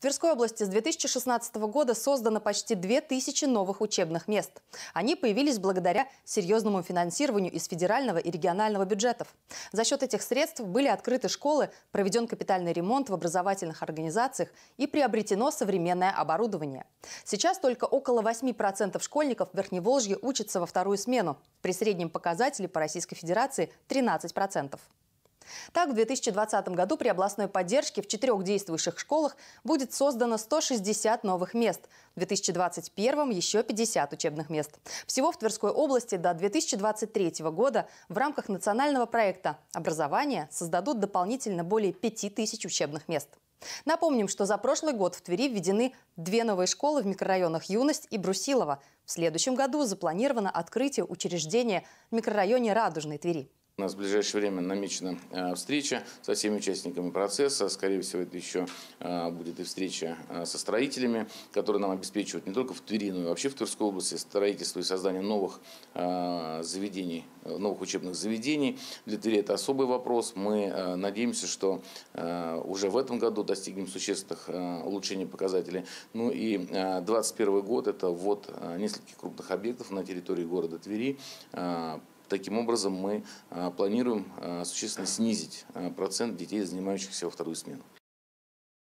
В Тверской области с 2016 года создано почти 2000 новых учебных мест. Они появились благодаря серьезному финансированию из федерального и регионального бюджетов. За счет этих средств были открыты школы, проведен капитальный ремонт в образовательных организациях и приобретено современное оборудование. Сейчас только около 8% школьников в Верхневолжье учатся во вторую смену. При среднем показателе по Российской Федерации 13%. Так, в 2020 году при областной поддержке в четырех действующих школах будет создано 160 новых мест. В 2021 еще 50 учебных мест. Всего в Тверской области до 2023 года в рамках национального проекта «Образование» создадут дополнительно более 5000 учебных мест. Напомним, что за прошлый год в Твери введены две новые школы в микрорайонах «Юность» и «Брусилова». В следующем году запланировано открытие учреждения в микрорайоне «Радужной Твери». У нас в ближайшее время намечена э, встреча со всеми участниками процесса. Скорее всего, это еще э, будет и встреча э, со строителями, которые нам обеспечивают не только в Твери, но и вообще в Тверской области строительство и создание новых заведений, новых учебных заведений. Для Твери это особый вопрос. Мы надеемся, что уже в этом году достигнем существенных улучшений показателей. Ну и 2021 год – это вот нескольких крупных объектов на территории города Твери Таким образом, мы а, планируем а, существенно снизить а, процент детей, занимающихся во вторую смену.